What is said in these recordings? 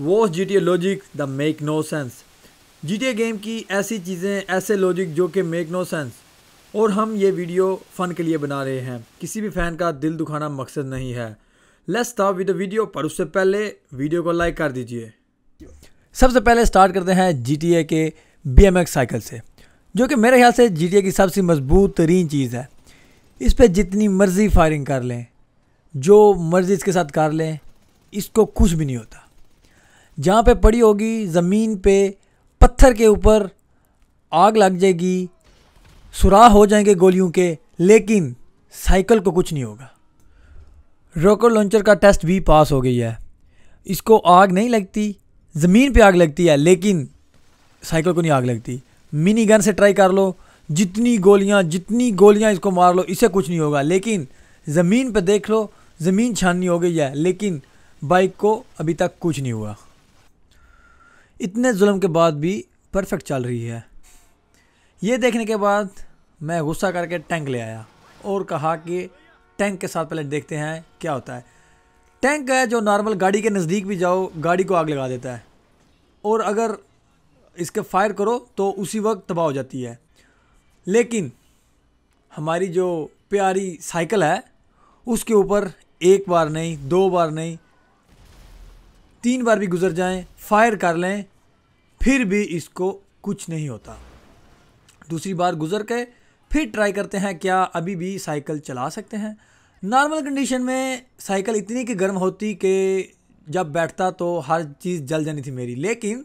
वो G T A logic the make no sense G T A game की ऐसी चीज़ें ऐसे लॉजिक जो कि मेक नो सेंस और हम ये वीडियो फ़न के लिए बना रहे हैं किसी भी फ़ैन का दिल दुखाना मकसद नहीं है लेट्स स्टार्ट विद वीडियो पर उससे पहले वीडियो को लाइक कर दीजिए सबसे पहले स्टार्ट करते हैं जी टी ए के बी एम एक्स साइकिल से जो कि मेरे ख्याल से जी टी ए की सबसे मजबूत तरीन चीज़ है इस पर जितनी मर्ज़ी फायरिंग कर लें जो मर्ज़ी इसके साथ कर लें इसको कुछ भी नहीं होता जहाँ पे पड़ी होगी ज़मीन पे पत्थर के ऊपर आग लग जाएगी सुराह हो जाएंगे गोलियों के लेकिन साइकिल को कुछ नहीं होगा रॉकेट लॉन्चर का टेस्ट भी पास हो गई है इसको आग नहीं लगती ज़मीन पे आग लगती है लेकिन साइकिल को नहीं आग लगती मिनी गन से ट्राई कर लो जितनी गोलियां जितनी गोलियां इसको मार लो इसे कुछ नहीं होगा लेकिन ज़मीन पे देख लो ज़मीन छाननी हो गई है लेकिन बाइक को अभी तक कुछ नहीं हुआ इतने जुल्म के बाद भी परफेक्ट चल रही है ये देखने के बाद मैं गुस्सा करके टैंक ले आया और कहा कि टैंक के साथ पहले देखते हैं क्या होता है टैंक है जो नॉर्मल गाड़ी के नज़दीक भी जाओ गाड़ी को आग लगा देता है और अगर इसके फायर करो तो उसी वक्त तबाह हो जाती है लेकिन हमारी जो प्यारी साइकिल है उसके ऊपर एक बार नहीं दो बार नहीं तीन बार भी गुजर जाएं फायर कर लें फिर भी इसको कुछ नहीं होता दूसरी बार गुजर के फिर ट्राई करते हैं क्या अभी भी साइकिल चला सकते हैं नॉर्मल कंडीशन में साइकिल इतनी कि गर्म होती कि जब बैठता तो हर चीज़ जल जानी थी मेरी लेकिन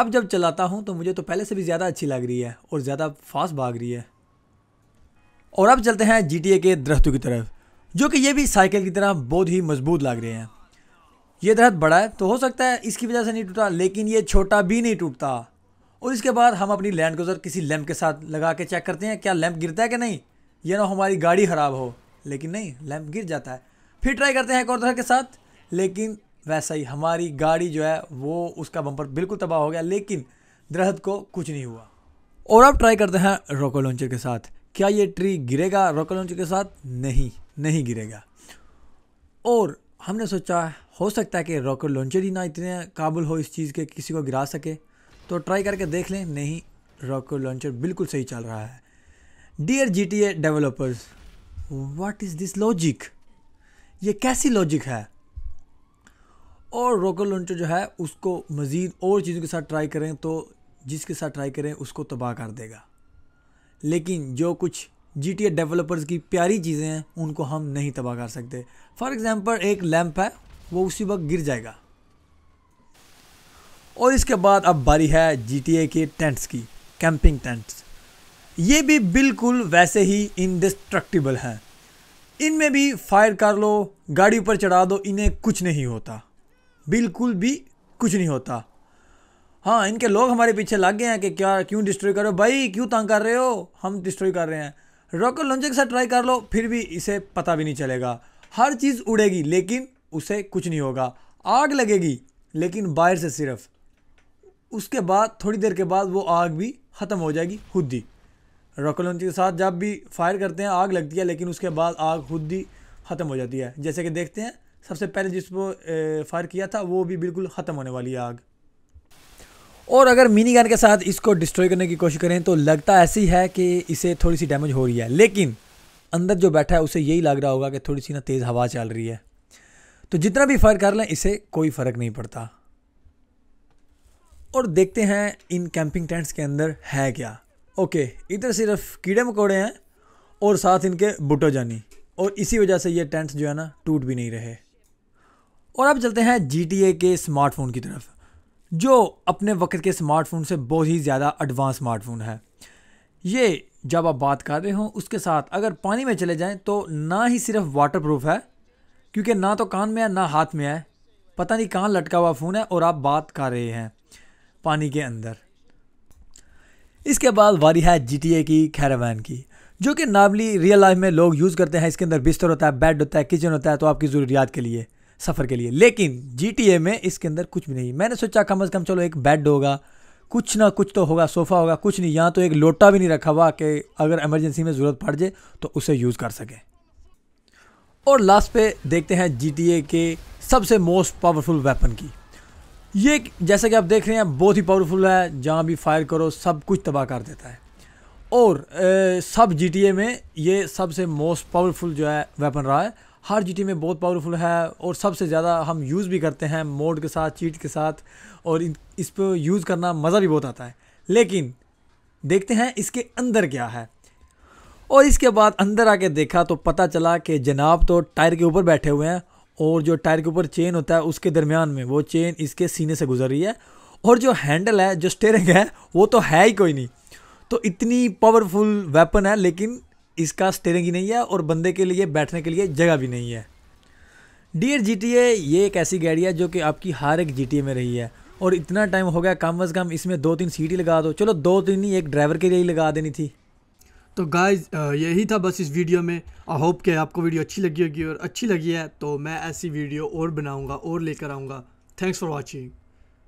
अब जब चलाता हूँ तो मुझे तो पहले से भी ज़्यादा अच्छी लग रही है और ज़्यादा फास्ट भाग रही है और अब चलते हैं जी के दरख्तों की तरफ जो कि ये भी साइकिल की तरह बहुत ही मजबूत लग रहे हैं ये दरख्त बड़ा है तो हो सकता है इसकी वजह से नहीं टूटा लेकिन ये छोटा भी नहीं टूटता और इसके बाद हम अपनी लैंड क्रूज़र किसी लैंप के साथ लगा के चेक करते हैं क्या लैंप गिरता है कि नहीं ये ना हमारी गाड़ी ख़राब हो लेकिन नहीं लैंप गिर जाता है फिर ट्राई करते हैं एक और दरख्त के साथ लेकिन वैसा ही हमारी गाड़ी जो है वो उसका बम्पर बिल्कुल तबाह हो गया लेकिन दरहद को कुछ नहीं हुआ और अब ट्राई करते हैं रोको लॉन्चर के साथ क्या ये ट्री गिरेगा रोको लॉन्चर के साथ नहीं नहीं गिरेगा और हमने सोचा हो सकता है कि रॉकेट लॉन्चर ही ना इतने काबुल हो इस चीज़ के किसी को गिरा सके तो ट्राई करके देख लें नहीं रॉकेट लॉन्चर बिल्कुल सही चल रहा है dear G T A developers what is this logic ये कैसी लॉजिक है और रॉकेट लॉन्चर जो है उसको मज़ीद और चीज़ों के साथ ट्राई करें तो जिसके साथ ट्राई करें उसको तबाह कर देगा लेकिन जो कुछ जी टी डेवलपर्स की प्यारी चीज़ें हैं उनको हम नहीं तबाह कर सकते फॉर एग्ज़ाम्पल एक लैम्प है वो उसी वक्त गिर जाएगा और इसके बाद अब बारी है जी टी ए के टेंट्स की कैंपिंग टेंट्स ये भी बिल्कुल वैसे ही इनडिस्ट्रक्टिबल हैं इनमें भी फायर कर लो गाड़ी ऊपर चढ़ा दो इन्हें कुछ नहीं होता बिल्कुल भी कुछ नहीं होता हाँ इनके लोग हमारे पीछे लग गए हैं कि क्या क्यों डिस्ट्रॉय करो भाई क्यों तंग कर रहे हो हम डिस्ट्रॉय कर रहे हैं रॉकेट लॉन्चर के साथ ट्राई कर लो फिर भी इसे पता भी नहीं चलेगा हर चीज़ उड़ेगी लेकिन उसे कुछ नहीं होगा आग लगेगी लेकिन बाहर से सिर्फ उसके बाद थोड़ी देर के बाद वो आग भी ख़त्म हो जाएगी खुद ही रॉकेट लॉन्चर के साथ जब भी फायर करते हैं आग लगती है लेकिन उसके बाद आग खुद ही ख़त्म हो जाती है जैसे कि देखते हैं सबसे पहले जिसको फायर किया था वो भी बिल्कुल ख़त्म होने वाली है आग और अगर मिनी गन के साथ इसको डिस्ट्रॉय करने की कोशिश करें तो लगता ऐसी है कि इसे थोड़ी सी डैमेज हो रही है लेकिन अंदर जो बैठा है उसे यही लग रहा होगा कि थोड़ी सी ना तेज़ हवा चल रही है तो जितना भी फ़र्क कर लें इसे कोई फ़र्क नहीं पड़ता और देखते हैं इन कैंपिंग टेंट्स के अंदर है क्या ओके इधर सिर्फ कीड़े मकोड़े हैं और साथ इनके बुटो जानी और इसी वजह से ये टेंट्स जो है ना टूट भी नहीं रहे और अब चलते हैं जी के स्मार्टफोन की तरफ जो अपने वक्त के स्मार्टफोन से बहुत ही ज़्यादा एडवांस स्मार्टफोन है ये जब आप बात कर रहे हो उसके साथ अगर पानी में चले जाएं तो ना ही सिर्फ वाटर प्रूफ है क्योंकि ना तो कान में है ना हाथ में है पता नहीं कहाँ लटका हुआ फ़ोन है और आप बात कर रहे हैं पानी के अंदर इसके बाद वारी है जी की खैरवैन की जो कि नॉर्मली रियल लाइफ में लोग यूज़ करते हैं इसके अंदर बिस्तर होता है बेड होता है किचन होता है तो आपकी ज़रूरियात के लिए सफ़र के लिए लेकिन जी में इसके अंदर कुछ भी नहीं मैंने सोचा कम अज़ कम चलो एक बेड होगा कुछ ना कुछ तो होगा सोफ़ा होगा कुछ नहीं यहाँ तो एक लोटा भी नहीं रखा हुआ कि अगर एमरजेंसी में ज़रूरत पड़ जाए तो उसे यूज़ कर सकें और लास्ट पे देखते हैं जी के सबसे मोस्ट पावरफुल वेपन की ये जैसा कि आप देख रहे हैं बहुत ही पावरफुल है जहाँ भी फायर करो सब कुछ तबाह कर देता है और ए, सब जी में ये सबसे मोस्ट पावरफुल जो है वेपन रहा है हर जी में बहुत पावरफुल है और सबसे ज़्यादा हम यूज़ भी करते हैं मोड के साथ चीट के साथ और इस पर यूज़ करना मज़ा भी बहुत आता है लेकिन देखते हैं इसके अंदर क्या है और इसके बाद अंदर आके देखा तो पता चला कि जनाब तो टायर के ऊपर बैठे हुए हैं और जो टायर के ऊपर चेन होता है उसके दरमियान में वो चेन इसके सीने से गुजर रही है और जो हैंडल है जो स्टेयरिंग है वो तो है ही कोई नहीं तो इतनी पावरफुल वेपन है लेकिन इसका स्टेयरिंग ही नहीं है और बंदे के लिए बैठने के लिए जगह भी नहीं है डियर जी टी ए ये एक ऐसी गाड़ी है जो कि आपकी हर एक जी टी ए में रही है और इतना टाइम हो गया कम अज़ कम इसमें दो तीन सीटी लगा दो चलो दो तीन ही एक ड्राइवर के लिए ही लगा देनी थी तो गाय यही था बस इस वीडियो में आई होप कि आपको वीडियो अच्छी लगी होगी और अच्छी लगी है तो मैं ऐसी वीडियो और बनाऊँगा और लेकर आऊँगा थैंक्स फॉर वॉचिंग